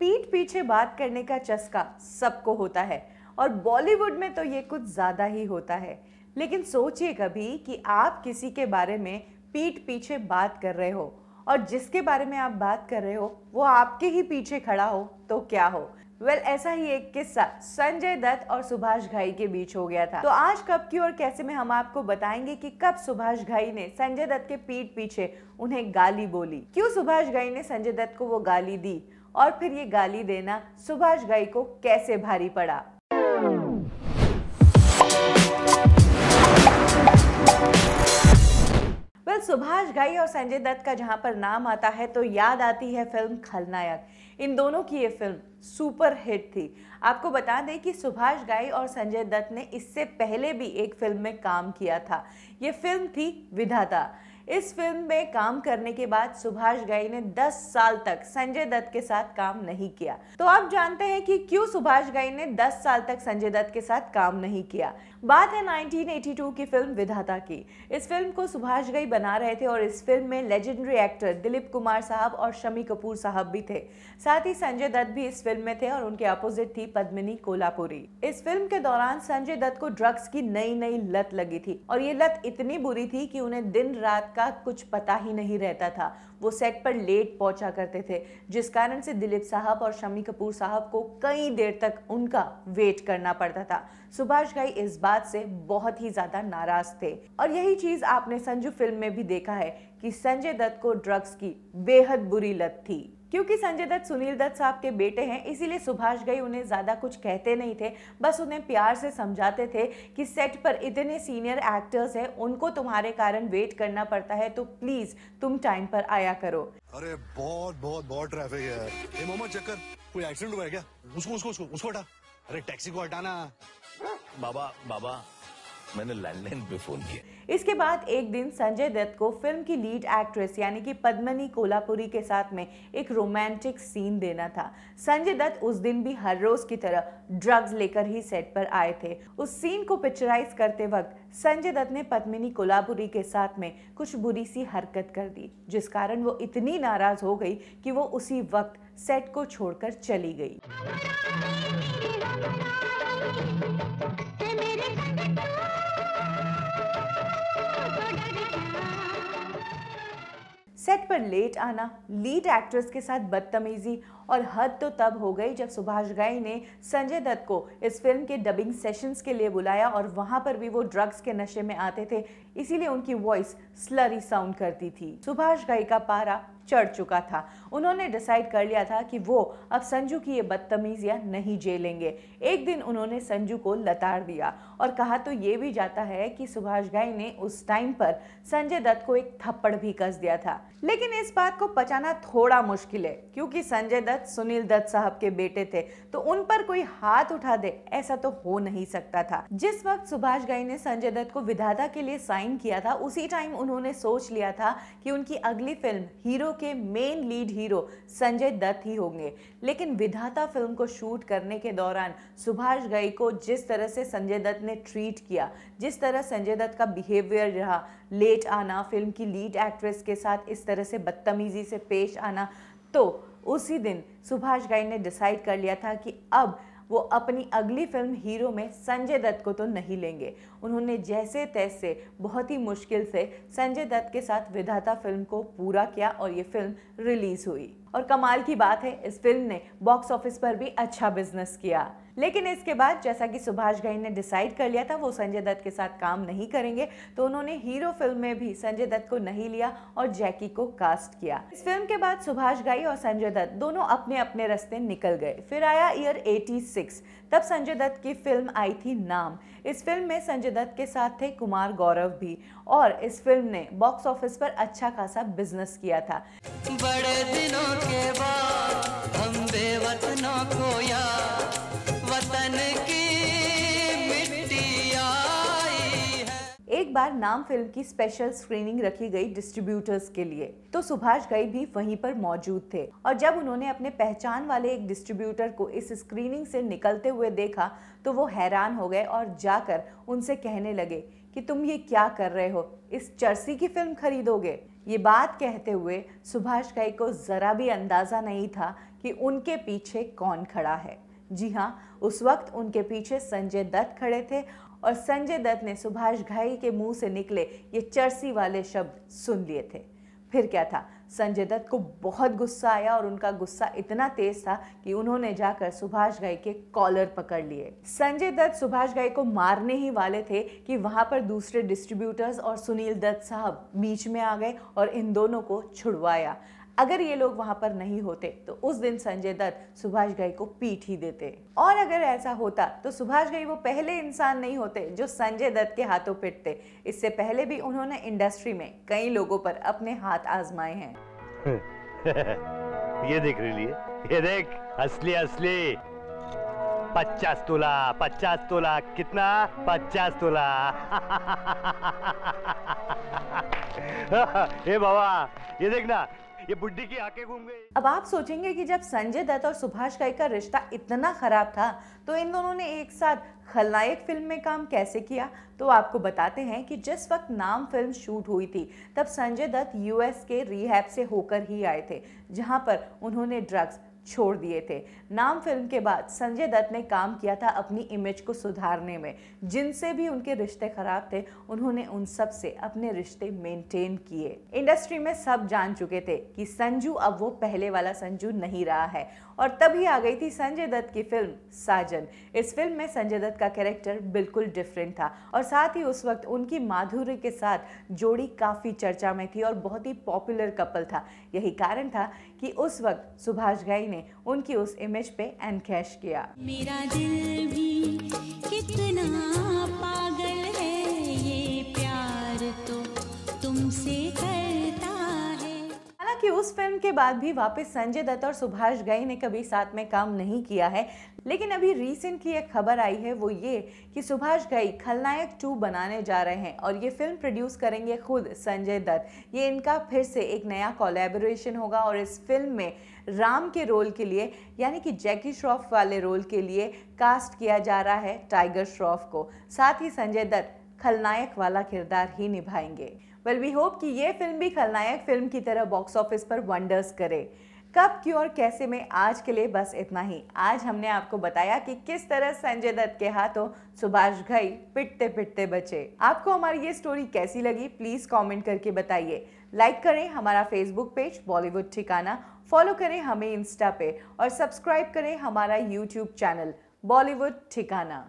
पीठ पीछे बात करने का चस्का सबको होता है और बॉलीवुड में तो ये कुछ ज़्यादा ही होता है लेकिन सोचिए कभी कि आप किसी के बारे में पीठ पीछे बात कर रहे हो और जिसके बारे में आप बात कर रहे हो वो आपके ही पीछे खड़ा हो तो क्या हो वेल well, ऐसा ही एक किस्सा संजय दत्त और सुभाष घाई के बीच हो गया था तो आज कब की और कैसे में हम आपको बताएंगे कि कब सुभाष घाई ने संजय दत्त के पीठ पीछे उन्हें गाली बोली क्यों सुभाष घाई ने संजय दत्त को वो गाली दी और फिर ये गाली देना सुभाष गाई को कैसे भारी पड़ा सुभाष गाई और संजय दत्त का जहां पर नाम आता है तो याद आती है फिल्म खलनायक इन दोनों की ये फिल्म सुपर हिट थी आपको बता दें कि सुभाष गाई और संजय दत्त ने इससे पहले भी एक फिल्म में काम किया था ये फिल्म थी विधाता इस फिल्म में काम करने के बाद सुभाष गई ने 10 साल तक संजय दत्त के साथ काम नहीं किया तो आप जानते हैं कि क्यों सुभाष गई ने 10 साल तक संजय दत्त के साथ काम नहीं किया बात है 1982 की फिल्म विधाता की इस फिल्म को सुभाष गई बना रहे थे और इस फिल्म में लेजेंडरी एक्टर दिलीप कुमार साहब और शमी कपूर साहब भी थे साथ ही संजय दत्त भी इस फिल्म में थे और उनके अपोजिट थी पद्मिनी कोलापुरी इस फिल्म के दौरान संजय दत्त को ड्रग्स की नई नई लत लगी थी और ये लत इतनी बुरी थी कि उन्हें दिन रात का कुछ पता ही नहीं रहता था वो सेट पर लेट पहुंचा करते थे जिस कारण से दिलीप साहब और शमी कपूर साहब को कई देर तक उनका वेट करना पड़ता था सुभाष घई इस बार बात से बहुत ही ज्यादा नाराज थे और यही चीज आपने संजू फिल्म में भी देखा है कि संजय दत्त को ड्रग्स की बेहद बुरी लत थी क्योंकि संजय दत्त सुनील दत्त साहब के बेटे हैं इसीलिए सुभाष गई उन्हें ज़्यादा कुछ कहते नहीं थे बस उन्हें प्यार से समझाते थे कि सेट पर इतने सीनियर एक्टर्स हैं उनको तुम्हारे कारण वेट करना पड़ता है तो प्लीज तुम टाइम पर आया करो अरे बहुत बहुत बहुत ट्रैफिक है ए, चक्कर कोई एक्सीडेंट हुआ है क्या उसको उसको उसको उसको हटा अरे टैक्सी को हटाना बाबा बाबा मैंने लैंडलाइन पे फोन किया इसके बाद एक दिन संजय दत्त को फिल्म की लीड एक्ट्रेस यानी कि पद्मनी कोलापुरी के साथ में एक रोमांटिक सीन देना था संजय दत्त उस दिन भी हर रोज की तरह ड्रग्स लेकर ही सेट पर आए थे उस सीन को पिक्चराइज करते वक्त संजय दत्त ने पद्मिनी कोलापुरी के साथ में कुछ बुरी सी हरकत कर दी जिस कारण वो इतनी नाराज हो गई कि वो उसी वक्त सेट को छोड़कर चली गई सेट पर लेट आना लीड एक्ट्रेस के साथ बदतमीजी और हद तो तब हो गई जब सुभाष गई ने संजय दत्त को इस फिल्म के डबिंग सेशंस के लिए बुलाया और वहां पर भी वो ड्रग्स के नशे में आते थे इसीलिए उनकी वॉइस स्लरी साउंड करती थी सुभाष गई का पारा चढ़ चुका था उन्होंने डिसाइड कर लिया था कि वो अब संजू की ये बदतमीजियाँ नहीं झेलेंगे एक दिन उन्होंने संजू को लताड़ दिया और कहा तो ये भी जाता है कि सुभाष गाई ने उस टाइम पर संजय दत्त को एक थप्पड़ भी कस दिया था लेकिन इस बात को पचाना थोड़ा मुश्किल है क्योंकि संजय दत्त दत्त सुनील दत्त साहब के बेटे थे तो उन पर कोई हाथ उठा दे ऐसा तो हो नहीं सकता था जिस वक्त सुभाष गई ने संजय दत्त को विधाता के लिए साइन किया था उसी टाइम उन्होंने सोच लिया था कि उनकी अगली फिल्म हीरो के main lead hero Sanjay Dutt ही होंगे लेकिन विधाता फिल्म को शूट करने के दौरान सुभाष गई को जिस तरह से संजय दत्त ने ट्रीट किया जिस तरह संजय दत्त का बिहेवियर रहा लेट आना फिल्म की लीड एक्ट्रेस के साथ इस तरह से बदतमीजी से पेश आना तो उसी दिन सुभाष गाई ने डिसाइड कर लिया था कि अब वो अपनी अगली फिल्म हीरो में संजय दत्त को तो नहीं लेंगे उन्होंने जैसे तैसे बहुत ही मुश्किल से संजय दत्त के साथ विधाता फिल्म को पूरा किया और ये फिल्म रिलीज हुई और कमाल की बात है इस फिल्म ने बॉक्स ऑफिस पर भी अच्छा बिजनेस किया लेकिन इसके बाद जैसा कि सुभाष घई ने डिसाइड कर लिया था वो संजय दत्त के साथ काम नहीं करेंगे तो उन्होंने हीरो फिल्म में भी संजय दत्त को नहीं लिया और जैकी को कास्ट किया इस फिल्म के बाद सुभाष घई और संजय दत्त दोनों अपने अपने रास्ते निकल गए फिर आया ईयर 86 तब संजय दत्त की फिल्म आई थी नाम इस फिल्म में संजय दत्त के साथ थे कुमार गौरव भी और इस फिल्म ने बॉक्स ऑफिस पर अच्छा खासा बिजनेस किया था बड़े दिनों के बाद हम बेवतनों को याद बार नाम फिल्म की स्पेशल स्क्रीनिंग रखी गई डिस्ट्रीब्यूटर्स के लिए तो सुभाष गई भी वहीं पर मौजूद थे और जब उन्होंने अपने पहचान वाले एक डिस्ट्रीब्यूटर को इस स्क्रीनिंग से निकलते हुए देखा तो वो हैरान हो गए और जाकर उनसे कहने लगे कि तुम ये क्या कर रहे हो इस चर्सी की फिल्म खरीदोगे ये बात कहते हुए सुभाष गई को ज़रा भी अंदाज़ा नहीं था कि उनके पीछे कौन खड़ा है जी हाँ उस वक्त उनके पीछे संजय दत्त खड़े थे और संजय दत्त ने सुभाष घाई के मुंह से निकले ये चर्सी वाले शब्द सुन लिए थे फिर क्या था संजय दत्त को बहुत गुस्सा आया और उनका गुस्सा इतना तेज था कि उन्होंने जाकर सुभाष घाई के कॉलर पकड़ लिए संजय दत्त सुभाष घाई को मारने ही वाले थे कि वहां पर दूसरे डिस्ट्रीब्यूटर्स और सुनील दत्त साहब बीच में आ गए और इन दोनों को छुड़वाया अगर ये लोग वहाँ पर नहीं होते तो उस दिन संजय दत्त सुभाष घई को पीट ही देते और अगर ऐसा होता तो सुभाष घई वो पहले इंसान नहीं होते जो संजय दत्त के हाथों पिटते इससे पहले भी उन्होंने इंडस्ट्री में कई लोगों पर अपने हाथ आजमाए हैं ये देख रही ये देख असली असली पचास तोला पचास तोला कितना पचास तोला ये बाबा ये देखना ये बुढ़ी की आंखें घूम गई अब आप सोचेंगे कि जब संजय दत्त और सुभाष घई का रिश्ता इतना खराब था तो इन दोनों ने एक साथ खलनायक फिल्म में काम कैसे किया तो आपको बताते हैं कि जिस वक्त नाम फिल्म शूट हुई थी तब संजय दत्त यूएस के रिहैब से होकर ही आए थे जहां पर उन्होंने ड्रग्स छोड़ दिए थे नाम फिल्म के बाद संजय दत्त ने काम किया था अपनी इमेज को सुधारने में जिनसे भी उनके रिश्ते खराब थे उन्होंने उन सब से अपने रिश्ते मेंटेन किए इंडस्ट्री में सब जान चुके थे कि संजू अब वो पहले वाला संजू नहीं रहा है और तभी आ गई थी संजय दत्त की फिल्म साजन इस फिल्म में संजय दत्त का कैरेक्टर बिल्कुल डिफरेंट था और साथ ही उस वक्त उनकी माधुर्य के साथ जोड़ी काफ़ी चर्चा में थी और बहुत ही पॉपुलर कपल था यही कारण था कि उस वक्त सुभाष घाई ने उनकी उस इमेज पे एनकैश किया मेरा दिल भी कितना उस फिल्म के बाद भी वापस संजय दत्त और सुभाष गई ने कभी साथ में काम नहीं किया है लेकिन अभी रिसेंटली एक खबर आई है वो ये कि सुभाष गई खलनायक टू बनाने जा रहे हैं और ये फिल्म प्रोड्यूस करेंगे खुद संजय दत्त ये इनका फिर से एक नया कोलेबोरेशन होगा और इस फिल्म में राम के रोल के लिए यानी कि जैकी श्रॉफ वाले रोल के लिए कास्ट किया जा रहा है टाइगर श्रॉफ को साथ ही संजय दत्त खलनायक वाला किरदार ही निभाएंगे वेल वी होप कि ये फिल्म भी खलनायक फिल्म की तरह बॉक्स ऑफिस पर वंडर्स करे कब क्यों और कैसे में आज के लिए बस इतना ही आज हमने आपको बताया कि किस तरह संजय दत्त के हाथों सुभाष घई पिटते पिटते बचे आपको हमारी ये स्टोरी कैसी लगी प्लीज कमेंट करके बताइए लाइक करें हमारा फेसबुक पेज बॉलीवुड ठिकाना फॉलो करें हमें इंस्टा पे और सब्सक्राइब करें हमारा यूट्यूब चैनल बॉलीवुड ठिकाना